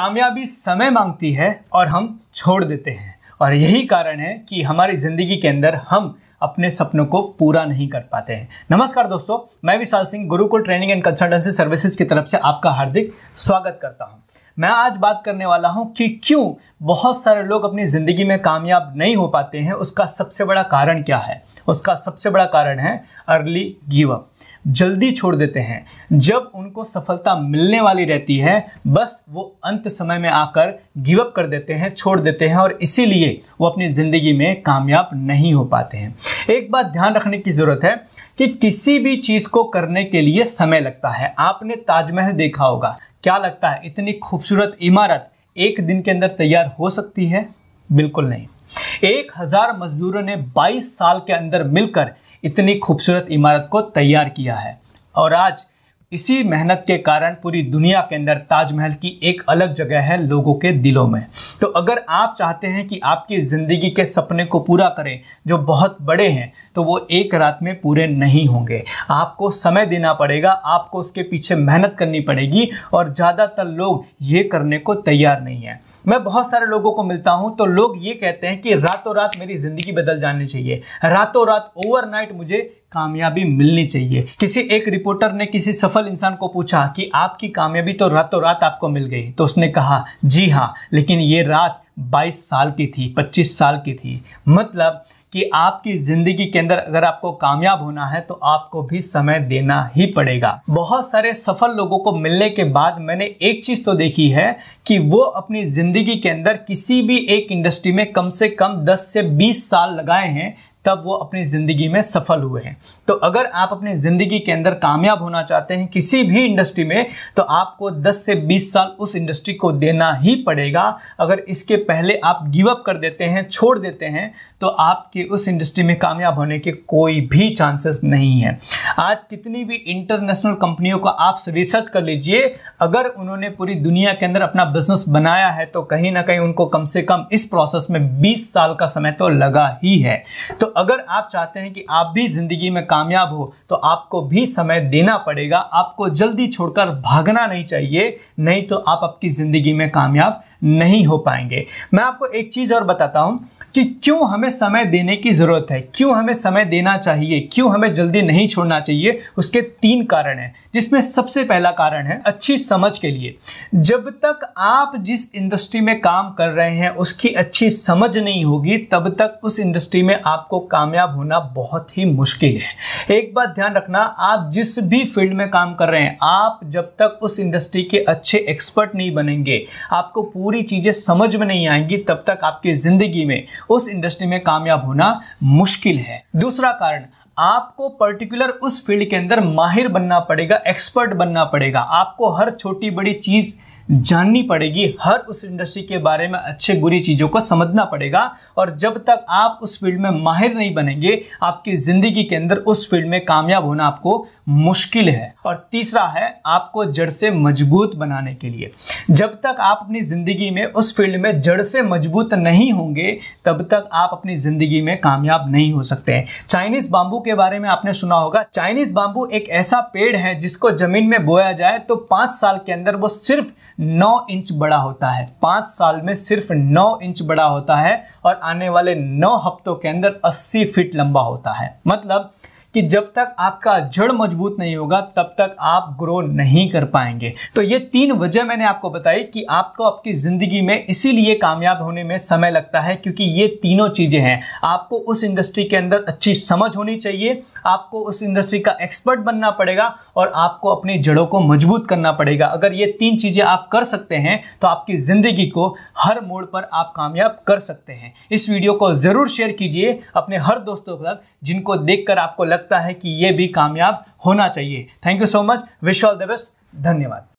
कामयाबी समय मांगती है और हम छोड़ देते हैं और यही कारण है कि हमारी ज़िंदगी के अंदर हम अपने सपनों को पूरा नहीं कर पाते हैं नमस्कार दोस्तों मैं Vishal Singh Gurukul training and consultancy services की तरफ से आपका हार्दिक स्वागत करता हूं मैं आज बात करने वाला हूं कि क्यों बहुत सारे लोग अपनी ज़िंदगी में कामयाब नहीं हो पाते हैं उसका सबसे बड़ा कारण क्या है उसका सबसे बड़ा कारण है अर्ली गिव अप जल्दी छोड़ देते हैं जब उनको सफलता मिलने वाली रहती है बस वो अंत समय में आकर गिवअप कर देते हैं छोड़ देते हैं और इसीलिए वो अपनी ज़िंदगी में कामयाब नहीं हो पाते हैं एक बात ध्यान रखने की ज़रूरत है कि किसी भी चीज़ को करने के लिए समय लगता है आपने ताजमहल देखा होगा क्या लगता है इतनी खूबसूरत इमारत एक दिन के अंदर तैयार हो सकती है बिल्कुल नहीं एक हजार मजदूरों ने 22 साल के अंदर मिलकर इतनी खूबसूरत इमारत को तैयार किया है और आज इसी मेहनत के कारण पूरी दुनिया के अंदर ताजमहल की एक अलग जगह है लोगों के दिलों में तो अगर आप चाहते हैं कि आपकी ज़िंदगी के सपने को पूरा करें जो बहुत बड़े हैं तो वो एक रात में पूरे नहीं होंगे आपको समय देना पड़ेगा आपको उसके पीछे मेहनत करनी पड़ेगी और ज़्यादातर लोग ये करने को तैयार नहीं है मैं बहुत सारे लोगों को मिलता हूँ तो लोग ये कहते हैं कि रातों रात मेरी ज़िंदगी बदल जानी चाहिए रातों रात ओवरनाइट मुझे कामयाबी मिलनी चाहिए किसी एक रिपोर्टर ने किसी सफल इंसान को पूछा कि आपकी कामयाबी तो रातों रात आपको मिल गई तो उसने कहा जी हाँ लेकिन ये रात 22 साल की थी 25 साल की थी मतलब कि आपकी ज़िंदगी के अंदर अगर आपको कामयाब होना है तो आपको भी समय देना ही पड़ेगा बहुत सारे सफल लोगों को मिलने के बाद मैंने एक चीज़ तो देखी है कि वो अपनी ज़िंदगी के अंदर किसी भी एक इंडस्ट्री में कम से कम 10 से 20 साल लगाए हैं तब वो अपनी ज़िंदगी में सफल हुए हैं तो अगर आप अपनी ज़िंदगी के अंदर कामयाब होना चाहते हैं किसी भी इंडस्ट्री में तो आपको 10 से 20 साल उस इंडस्ट्री को देना ही पड़ेगा अगर इसके पहले आप गिव अप कर देते हैं छोड़ देते हैं तो आपके उस इंडस्ट्री में कामयाब होने के कोई भी चांसेस नहीं है आज कितनी भी इंटरनेशनल कंपनियों का आप रिसर्च कर लीजिए अगर उन्होंने पूरी दुनिया के अंदर अपना बिजनेस बनाया है तो कहीं ना कहीं उनको कम से कम इस प्रोसेस में 20 साल का समय तो लगा ही है तो अगर आप चाहते हैं कि आप भी ज़िंदगी में कामयाब हो तो आपको भी समय देना पड़ेगा आपको जल्दी छोड़कर भागना नहीं चाहिए नहीं तो आप आपकी ज़िंदगी में कामयाब नहीं हो पाएंगे मैं आपको एक चीज़ और बताता हूँ कि क्यों हमें समय देने की ज़रूरत है क्यों हमें समय देना चाहिए क्यों हमें जल्दी नहीं छोड़ना चाहिए उसके तीन कारण हैं जिसमें सबसे पहला कारण है अच्छी समझ के लिए जब तक आप जिस इंडस्ट्री में काम कर रहे हैं उसकी अच्छी समझ नहीं होगी तब तक उस इंडस्ट्री में आपको कामयाब होना बहुत ही मुश्किल है एक बात ध्यान रखना आप जिस भी फील्ड में काम कर रहे हैं आप जब तक उस इंडस्ट्री के अच्छे एक्सपर्ट नहीं बनेंगे आपको पूरी चीज़ें समझ में नहीं आएंगी तब तक आपकी ज़िंदगी में उस इंडस्ट्री में कामयाब होना मुश्किल है दूसरा कारण आपको पर्टिकुलर उस फील्ड के अंदर माहिर बनना पड़ेगा एक्सपर्ट बनना पड़ेगा आपको हर छोटी बड़ी चीज़ जाननी पड़ेगी हर उस इंडस्ट्री के बारे में अच्छे बुरी चीज़ों को समझना पड़ेगा और जब तक आप उस फील्ड में माहिर नहीं बनेंगे आपकी ज़िंदगी के अंदर उस फील्ड में कामयाब होना आपको मुश्किल है और तीसरा है आपको जड़ से मजबूत बनाने के लिए जब तक आप अपनी ज़िंदगी में उस फील्ड में जड़ से मजबूत नहीं होंगे तब तक आप अपनी ज़िंदगी में कामयाब नहीं हो सकते हैं चाइनीज़ बाम्बू के बारे में आपने सुना होगा चाइनीज़ बाम्बू एक ऐसा पेड़ है जिसको ज़मीन में बोया जाए तो पाँच साल के अंदर वो सिर्फ नौ इंच बड़ा होता है पाँच साल में सिर्फ नौ इंच बड़ा होता है और आने वाले नौ हफ्तों के अंदर अस्सी फीट लंबा होता है मतलब कि जब तक आपका जड़ मजबूत नहीं होगा तब तक आप ग्रो नहीं कर पाएंगे तो ये तीन वजह मैंने आपको बताई कि आपको आपकी ज़िंदगी में इसीलिए कामयाब होने में समय लगता है क्योंकि ये तीनों चीज़ें हैं आपको उस इंडस्ट्री के अंदर अच्छी समझ होनी चाहिए आपको उस इंडस्ट्री का एक्सपर्ट बनना पड़ेगा और आपको अपनी जड़ों को मजबूत करना पड़ेगा अगर ये तीन चीज़ें आप कर सकते हैं तो आपकी ज़िंदगी को हर मोड़ पर आप कामयाब कर सकते हैं इस वीडियो को ज़रूर शेयर कीजिए अपने हर दोस्तों के साथ जिनको देखकर आपको लग लगता है कि ये भी कामयाब होना चाहिए thank you so much wish all the best धन्यवाद